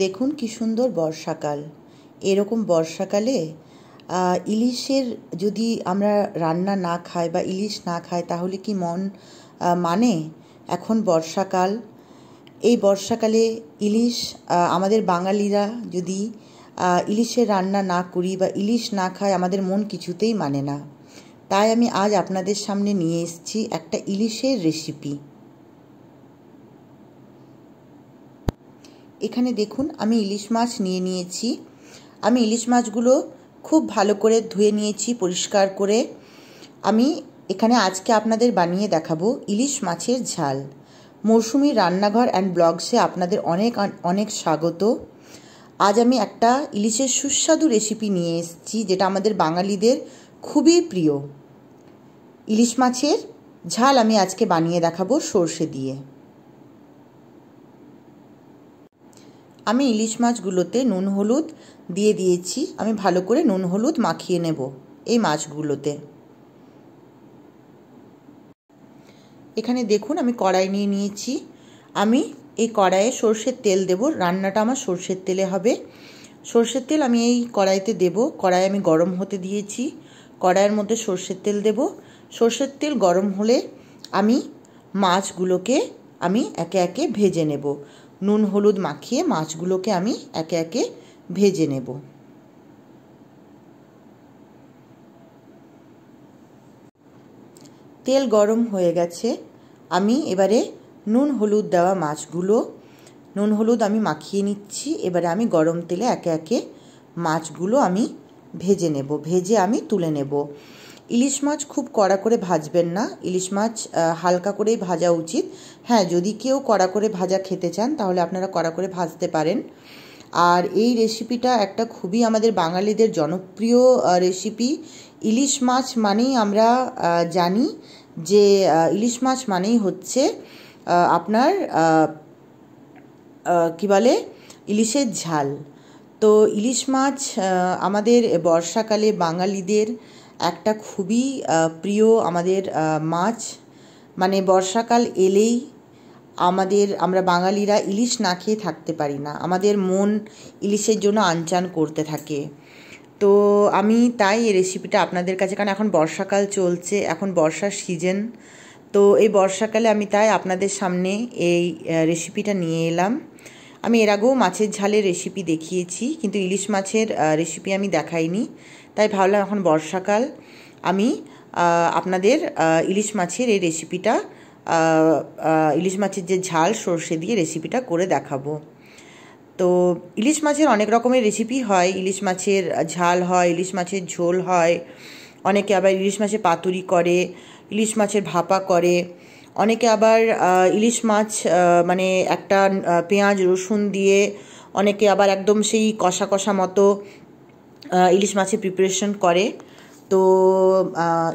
দেখুন কি সুন্দর বর্ষাকাল এরকম বর্ষাকালে ইলিশের যদি আমরা রান্না না খাই বা ইলিশ না খাই তাহলে কি মন মানে এখন বর্ষাকাল এই বর্ষাকালে ইলিশ আমাদের বাঙালিরা যদি ইলিশের রান্না না করি বা ইলিশ না খাই আমাদের মন কিছুতেই মানে না তাই আমি আজ আপনাদের সামনে নিয়ে এসেছি একটা ইলিশের রেসিপি এখানে দেখুন আমি ইলিশ মাছ নিয়ে নিয়েছি আমি ইলিশ মাছগুলো খুব ভালো করে ধুয়ে নিয়েছি পরিষ্কার করে আমি এখানে আজকে আপনাদের বানিয়ে দেখাবো ইলিশ মাছের ঝাল মৌসুমি রান্নাঘর অ্যান্ড ব্লগসে আপনাদের অনেক অনেক স্বাগত আজ আমি একটা ইলিশের সুস্বাদু রেসিপি নিয়ে এসেছি যেটা আমাদের বাঙালিদের খুবই প্রিয় ইলিশ মাছের ঝাল আমি আজকে বানিয়ে দেখাবো সর্ষে দিয়ে আমি ইলিশ মাছগুলোতে নুন হলুদ দিয়ে দিয়েছি আমি ভালো করে নুন হলুদ মাখিয়ে নেব এই মাছগুলোতে এখানে দেখুন আমি কড়াই নিয়ে নিয়েছি আমি এই কড়াইয়ে সর্ষের তেল দেব রান্নাটা আমার সর্ষের তেলে হবে সর্ষের তেল আমি এই কড়াইতে দেব কড়াই আমি গরম হতে দিয়েছি কড়াইয়ের মধ্যে সর্ষের তেল দেব সর্ষের তেল গরম হলে আমি মাছগুলোকে আমি একে একে ভেজে নেব নুন হলুদ মাখিয়ে মাছগুলোকে আমি একে একে ভেজে নেব তেল গরম হয়ে গেছে আমি এবারে নুন হলুদ দেওয়া মাছগুলো নুন হলুদ আমি মাখিয়ে নিচ্ছি এবারে আমি গরম তেলে একে একে মাছগুলো আমি ভেজে নেব ভেজে আমি তুলে নেব ইলিশ মাছ খুব কড়া করে ভাজবেন না ইলিশ মাছ হালকা করেই ভাজা উচিত হ্যাঁ যদি কেউ কড়া করে ভাজা খেতে চান তাহলে আপনারা কড়া করে ভাজতে পারেন আর এই রেসিপিটা একটা খুবই আমাদের বাঙালিদের জনপ্রিয় রেসিপি ইলিশ মাছ মানেই আমরা জানি যে ইলিশ মাছ মানেই হচ্ছে আপনার কী বলে ইলিশের ঝাল তো ইলিশ মাছ আমাদের বর্ষাকালে বাঙালিদের একটা খুবই প্রিয় আমাদের মাছ মানে বর্ষাকাল এলেই আমাদের আমরা বাঙালিরা ইলিশ না খেয়ে থাকতে পারি না আমাদের মন ইলিশের জন্য আনচান করতে থাকে তো আমি তাই এই রেসিপিটা আপনাদের কাছে কারণ এখন বর্ষাকাল চলছে এখন বর্ষার সিজন তো এই বর্ষাকালে আমি তাই আপনাদের সামনে এই রেসিপিটা নিয়ে এলাম আমি এর আগেও মাছের ঝালের রেসিপি দেখিয়েছি কিন্তু ইলিশ মাছের রেসিপি আমি দেখাইনি তাই ভাবলাম এখন বর্ষাকাল আমি আপনাদের ইলিশ মাছের এই রেসিপিটা ইলিশ মাছের যে ঝাল সর্ষে দিয়ে রেসিপিটা করে দেখাবো তো ইলিশ মাছের অনেক রকমের রেসিপি হয় ইলিশ মাছের ঝাল হয় ইলিশ মাছের ঝোল হয় অনেকে আবার ইলিশ মাছের পাতুরি করে ইলিশ মাছের ভাপা করে অনেকে আবার ইলিশ মাছ মানে একটা পেঁয়াজ রসুন দিয়ে অনেকে আবার একদম সেই কষা কষা মতো ইলিশ মাছের প্রিপারেশন করে তো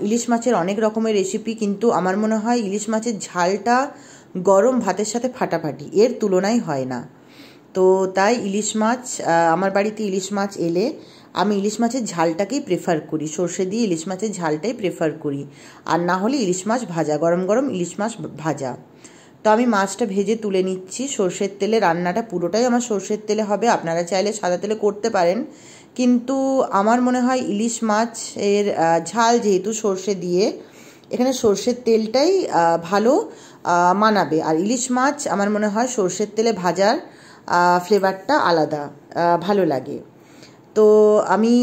ইলিশ মাছের অনেক রকমের রেসিপি কিন্তু আমার মনে হয় ইলিশ মাছের ঝালটা গরম ভাতের সাথে ফাটাফাটি এর তুলনায় হয় না তো তাই ইলিশ মাছ আমার বাড়িতে ইলিশ মাছ এলে আমি ইলিশ মাছের ঝালটাকেই প্রেফার করি সর্ষে দিয়ে ইলিশ মাছের ঝালটাই প্রেফার করি আর না হলে ইলিশ মাছ ভাজা গরম গরম ইলিশ মাছ ভাজা তো আমি মাছটা ভেজে তুলে নিচ্ছি সর্ষের তেলে রান্নাটা পুরোটাই আমার সর্ষের তেলে হবে আপনারা চাইলে সাদা তেলে করতে পারেন কিন্তু আমার মনে হয় ইলিশ মাছের ঝাল যেহেতু সর্ষে দিয়ে এখানে সর্ষের তেলটাই ভালো মানাবে আর ইলিশ মাছ আমার মনে হয় সর্ষের তেলে ভাজার ফ্লেভারটা আলাদা ভালো লাগে তো আমি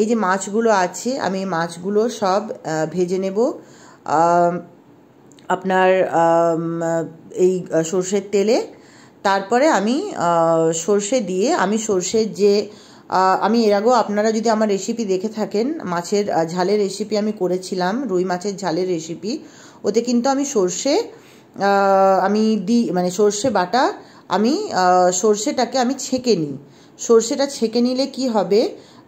এই যে মাছগুলো আছে আমি মাছগুলো সব ভেজে নেব আপনার এই সর্ষের তেলে তারপরে আমি সর্ষে দিয়ে আমি সর্ষের যে আমি এর আগেও আপনারা যদি আমার রেসিপি দেখে থাকেন মাছের ঝালের রেসিপি আমি করেছিলাম রুই মাছের ঝালের রেসিপি ওতে কিন্তু আমি সর্ষে আমি দিই মানে সর্ষে বাটা আমি সর্ষেটাকে আমি ছেঁকে নিই সর্ষেটা ছেঁকে নিলে কি হবে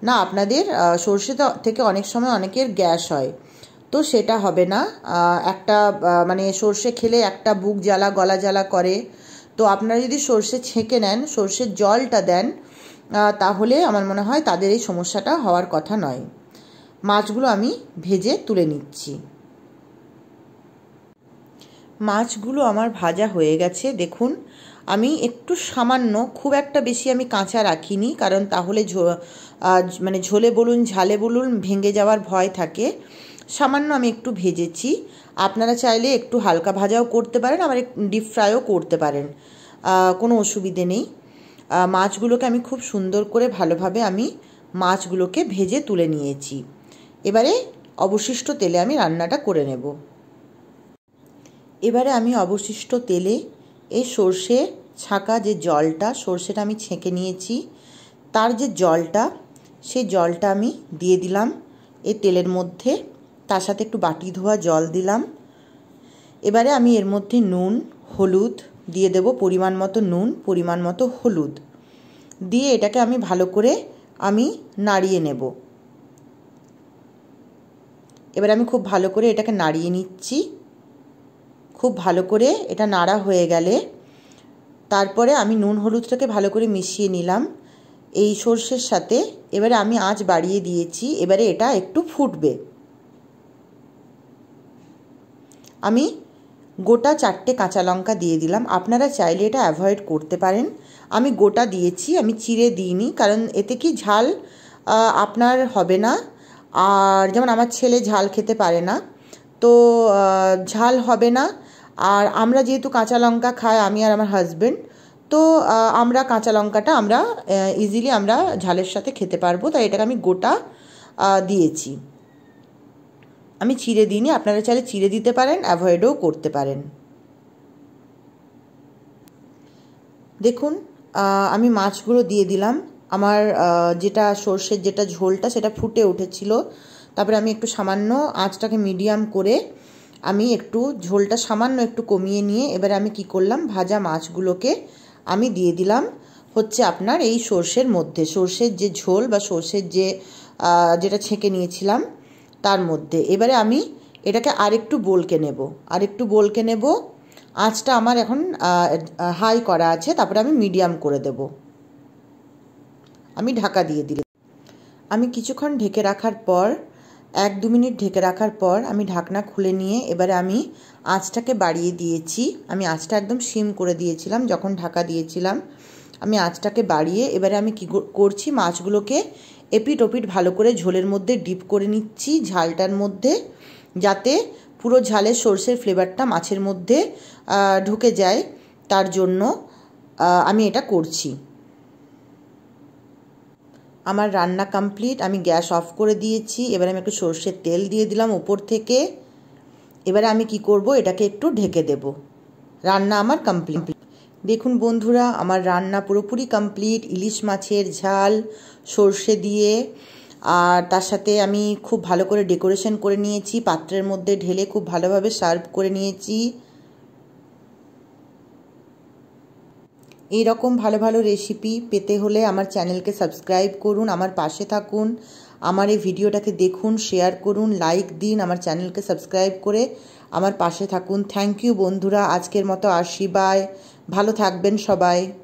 না আপনাদের সর্ষে থেকে অনেক সময় অনেকের গ্যাস হয় তো সেটা হবে না একটা মানে সর্ষে খেলে একটা বুক জ্বালা গলা জ্বালা করে তো আপনারা যদি সর্ষে ছেঁকে নেন সর্ষের জলটা দেন তাহলে আমার মনে হয় তাদের এই সমস্যাটা হওয়ার কথা নয় মাছগুলো আমি ভেজে তুলে নিচ্ছি মাছগুলো আমার ভাজা হয়ে গেছে দেখুন আমি একটু সামান্য খুব একটা বেশি আমি কাঁচা রাখিনি কারণ তাহলে ঝো মানে ঝোলে বলুন ঝালে বলুন ভেঙে যাওয়ার ভয় থাকে সামান্য আমি একটু ভেজেছি আপনারা চাইলে একটু হালকা ভাজাও করতে পারেন আবার ডিপ ফ্রাইও করতে পারেন কোনো অসুবিধে নেই মাছগুলোকে আমি খুব সুন্দর করে ভালোভাবে আমি মাছগুলোকে ভেজে তুলে নিয়েছি এবারে অবশিষ্ট তেলে আমি রান্নাটা করে নেব এবারে আমি অবশিষ্ট তেলে এই সর্ষে ছাঁকা যে জলটা সর্ষেটা আমি ছেঁকে নিয়েছি তার যে জলটা সেই জলটা আমি দিয়ে দিলাম এ তেলের মধ্যে তার সাথে একটু বাটি ধোয়া জল দিলাম এবারে আমি এর মধ্যে নুন হলুদ দিয়ে দেব পরিমাণ মতো নুন পরিমাণ মতো হলুদ দিয়ে এটাকে আমি ভালো করে আমি নাড়িয়ে নেব এবার আমি খুব ভালো করে এটাকে নাড়িয়ে নিচ্ছি খুব ভালো করে এটা নাড়া হয়ে গেলে তারপরে আমি নুন হলুদটাকে ভালো করে মিশিয়ে নিলাম এই সর্ষের সাথে এবারে আমি আঁচ বাড়িয়ে দিয়েছি এবারে এটা একটু ফুটবে আমি গোটা চারটে কাঁচা লঙ্কা দিয়ে দিলাম আপনারা চাইলে এটা অ্যাভয়েড করতে পারেন আমি গোটা দিয়েছি আমি চিড়ে দিইনি কারণ এতে কি ঝাল আপনার হবে না আর যেমন আমার ছেলে ঝাল খেতে পারে না তো ঝাল হবে না আর আমরা যেহেতু কাঁচা লঙ্কা খাই আমি আর আমার হাজব্যান্ড তো আমরা কাঁচা লঙ্কাটা আমরা ইজিলি আমরা ঝালের সাথে খেতে পারবো তাই এটাকে আমি গোটা দিয়েছি আমি চিড়ে দিইনি আপনারা চাইলে চিড়ে দিতে পারেন অ্যাভয়েডও করতে পারেন দেখুন আমি মাছগুলো দিয়ে দিলাম আমার যেটা সর্ষের যেটা ঝোলটা সেটা ফুটে উঠেছিল তারপরে আমি একটু সামান্য আঁচটাকে মিডিয়াম করে আমি একটু ঝোলটা সামান্য একটু কমিয়ে নিয়ে এবারে আমি কি করলাম ভাজা মাছগুলোকে আমি দিয়ে দিলাম হচ্ছে আপনার এই সর্ষের মধ্যে সর্ষের যে ঝোল বা সর্ষের যে যেটা ছেঁকে নিয়েছিলাম তার মধ্যে এবারে আমি এটাকে আরেকটু বলকে নেব আরেকটু বলকে নেব আঁচটা আমার এখন হাই করা আছে তারপরে আমি মিডিয়াম করে দেব আমি ঢাকা দিয়ে দিলাম আমি কিছুক্ষণ ঢেকে রাখার পর এক দু মিনিট ঢেকে রাখার পর আমি ঢাকনা খুলে নিয়ে এবারে আমি আঁচটাকে বাড়িয়ে দিয়েছি আমি আঁচটা একদম সিম করে দিয়েছিলাম যখন ঢাকা দিয়েছিলাম আমি আঁচটাকে বাড়িয়ে এবারে আমি কী করছি মাছগুলোকে এপিট ওপিট ভালো করে ঝোলের মধ্যে ডিপ করে নিচ্ছি ঝালটার মধ্যে যাতে পুরো ঝালের সর্ষের ফ্লেভারটা মাছের মধ্যে ঢুকে যায় তার জন্য আমি এটা করছি আমার রান্না কমপ্লিট আমি গ্যাস অফ করে দিয়েছি এবারে আমি একটু সর্ষের তেল দিয়ে দিলাম উপর থেকে এবারে আমি কি করব এটাকে একটু ঢেকে দেব রান্না আমার কমপ্লিট দেখুন বন্ধুরা আমার রান্না পুরোপুরি কমপ্লিট ইলিশ মাছের ঝাল সর্ষে দিয়ে আর তার সাথে আমি খুব ভালো করে ডেকোরেশন করে নিয়েছি পাত্রের মধ্যে ঢেলে খুব ভালোভাবে সার্ভ করে নিয়েছি এই রকম ভালো ভালো রেসিপি পেতে হলে আমার চ্যানেলকে সাবস্ক্রাইব করুন আমার পাশে থাকুন আমার এই ভিডিওটাকে দেখুন শেয়ার করুন লাইক দিন আমার চ্যানেলকে সাবস্ক্রাইব করে আমার পাশে থাকুন থ্যাংক ইউ বন্ধুরা আজকের মতো আসি বাই ভালো থাকবেন সবাই